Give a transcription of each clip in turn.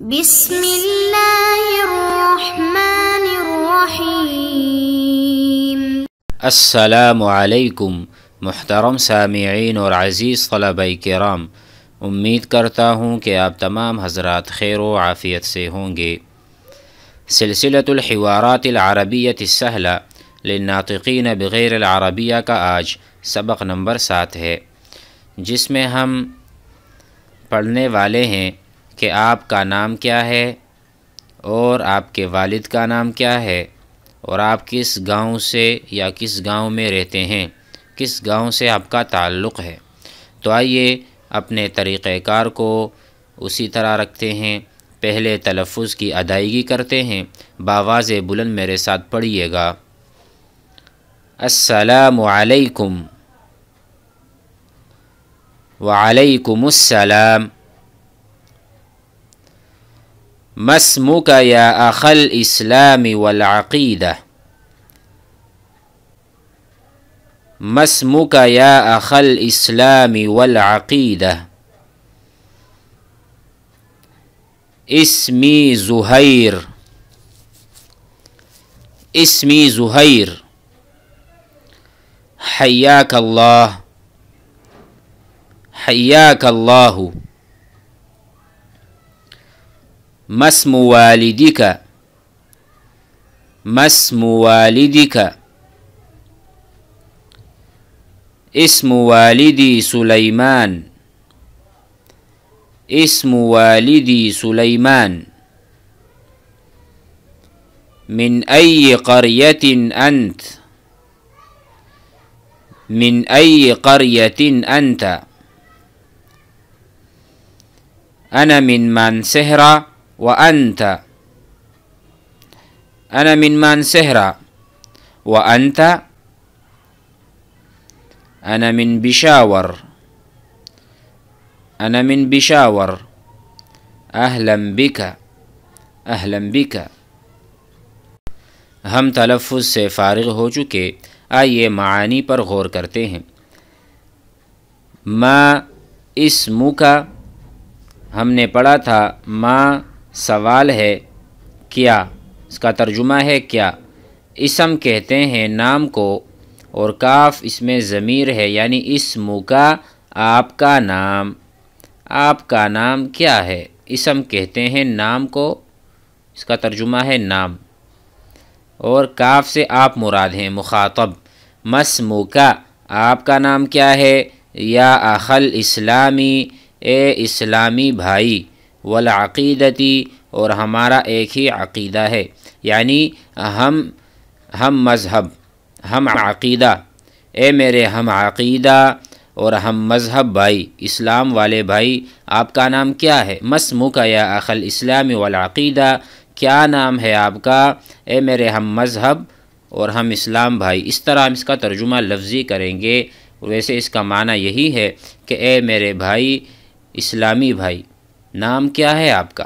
بسم الله सामीन और अज़ीज़ तलबा कराम उम्मीद करता हूँ कि आप तमाम हजरात खैर आफ़ियत से होंगे सिलसिलतलहवारातलरबियत सहला लनातिकीन बग़ैर अरबिया का आज सबक नंबर सात है जिसमें हम पढ़ने वाले हैं कि आपका नाम क्या है और आपके वालिद का नाम क्या है और आप किस गांव से या किस गांव में रहते हैं किस गांव से आपका ताल्लुक़ है तो आइए अपने तरीक़ार को उसी तरह रखते हैं पहले तलफ़ की अदायगी करते हैं बावाज़ बुलंद मेरे साथ पढ़िएगा असलकुम वालेकुम ما اسمك يا أخ الإسلام والعقيدة ما اسمك يا أخ الإسلام والعقيدة اسمي زهير اسمي زهير حياك الله حياك الله ما اسم والدك ما اسم والدك اسم والدي سليمان اسم والدي سليمان من أي قرية أنت من أي قرية أنت أنا من مانسهره وأنت أنا من مان سهرة وأنت أنا من بشاور أنا من بشاور أهلا بك أهلا بك هم تلفز سے فارغ ہو چکے آئیے معانی پر غور کرتے ہیں ما اسمو کا ہم نے پڑھا تھا ما सवाल है क्या इसका तर्जुमा है क्या इसम कहते हैं नाम को और काफ इसमें ज़मीर है यानी इसमु का आपका नाम आपका नाम क्या है इसम कहते हैं नाम को इसका तर्जुमा है नाम और काफ से आप मुराद हैं मुखातब मसमू का आपका नाम क्या है या अखल इस्लामी ए इस्लामी भाई वलाक़ीदती और हमारा एक ही अक़ीदा है यानी हम हम मज़हब हम अक़ीदा ए मेरे हम अक़ीदा और हम मज़हब भाई इस्लाम वाले भाई आपका नाम क्या है मसमु का या अखल इस्लामी वलाक़ीदा क्या नाम है आपका ए मेरे हम मज़हब और हम इस्लाम भाई इस तरह हम इसका तर्जुमा लफ्ज़ी करेंगे वैसे इसका माना यही है कि ए मेरे भाई इस्लामी भाई नाम क्या है आपका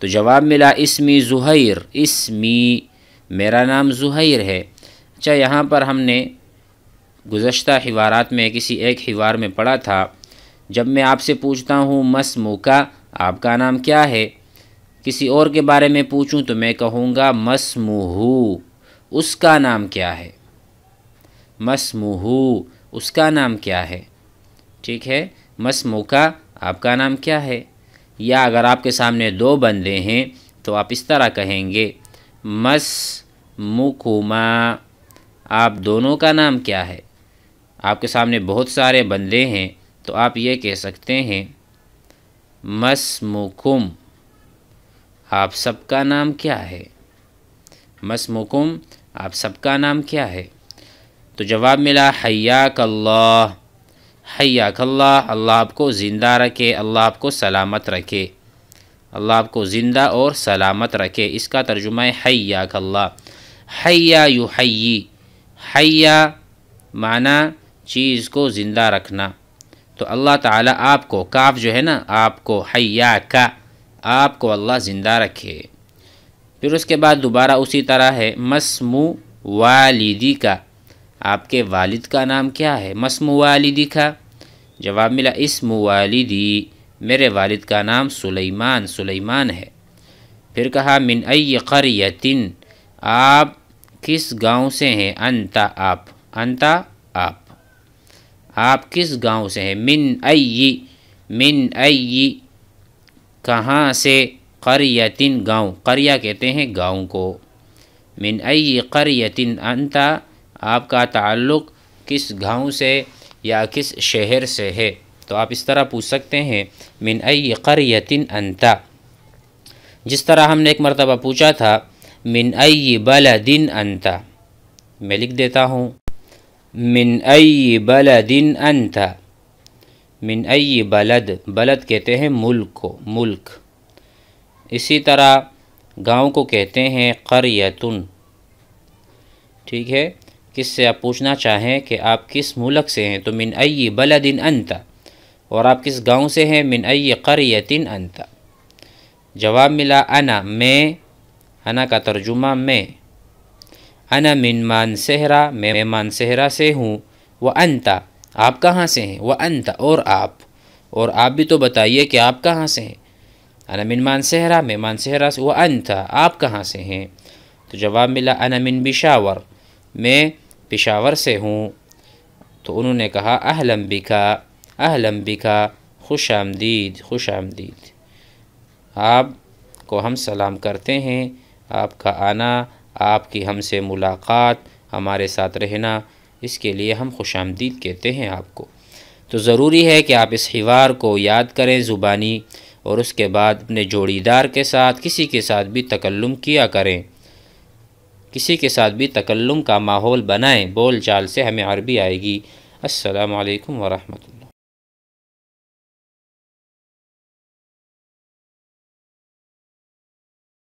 तो जवाब मिला इसमी जुहैर इसमी मेरा नाम जुहैर है अच्छा यहाँ पर हमने गुज्त हिवारात में किसी एक हिवार में पढ़ा था जब मैं आपसे पूछता हूँ मस मोका आपका नाम क्या है किसी और के बारे में पूछूं तो मैं कहूँगा मसमूहू उसका नाम क्या है मसमूहू उसका नाम क्या है ठीक है मसमूका आपका नाम क्या है या अगर आपके सामने दो बंदे हैं तो आप इस तरह कहेंगे मस मुकुमा आप दोनों का नाम क्या है आपके सामने बहुत सारे बंदे हैं तो आप ये कह सकते हैं मस मुकुम आप सबका नाम क्या है मस मुकुम आप सबका नाम क्या है तो जवाब मिला हयाकल्ला हयाकल्ला अल्लाह आपको ज़िंदा रखे अल्लाह आपको सलामत रखे अल्लाह आपको ज़िंदा और सलामत रखे इसका तर्जुमा है हयाकल्ला हया यु हयी हया माना चीज़ को ज़िंदा रखना तो अल्लाह ताला आपको काफ जो है ना आपको हया का आपको अल्लाह ज़िंदा रखे फिर उसके बाद दोबारा उसी तरह है मसमू वालिदी का आपके वालिद का नाम क्या है मसम वालिदी का जवाब मिला इसम वालिदी मेरे वालिद का नाम सुलेमान सुलेमान है फिर कहा मिन अय करयतिन आप किस गांव से हैं अंता आप अंता आप आप किस गांव से हैं मिन अय मिन अय कहाँ से करयतिन गांव करिया कहते हैं गांव को मिन अय करयतिन अंता आपका ताल्लुक़ किस गांव से या किस शहर से है तो आप इस तरह पूछ सकते हैं मिन अई करयतिन अंता जिस तरह हमने एक मरतबा पूछा था मिन अय दिन अंता मैं लिख देता हूँ मिन अय दिन अंता मिन अई बलद बलद कहते हैं मुल्क को मुल्क इसी तरह गांव को कहते हैं करयतुन ठीक है किससे आप पूछना चाहें कि आप किस मुलक से हैं तो मिन अई बलदिन अंत और आप किस गांव से हैं मिन अई करयतिन अंत जवाब मिला अना मैं अना का तर्जुमा मैं अना मिन सेहरा मैं सेहरा से हूँ व अनता आप कहाँ से हैं व अनता और आप और आप भी तो बताइए कि आप कहाँ से हैं अना मिन सेहरा मैं सेहरा से व अनता आप कहाँ से हैं तो जवाब मिला अना मिन बिशावर मैं पेशावर से हूँ तो उन्होंने कहा अहलम बिका अहलम बिका खुश आमदीद खुश आमदीद आप को हम सलाम करते हैं आपका आना आपकी हमसे मुलाकात हमारे साथ रहना इसके लिए हम खुश आमदीद कहते हैं आपको तो ज़रूरी है कि आप इस हिवार को याद करें ज़ुबानी और उसके बाद अपने जोड़ीदार के साथ किसी के साथ भी तकल्लुम किया करें किसी के साथ भी तकल्लुम का माहौल बनाएं बोल चाल से हमें अरबी आएगी असलकम वरहमल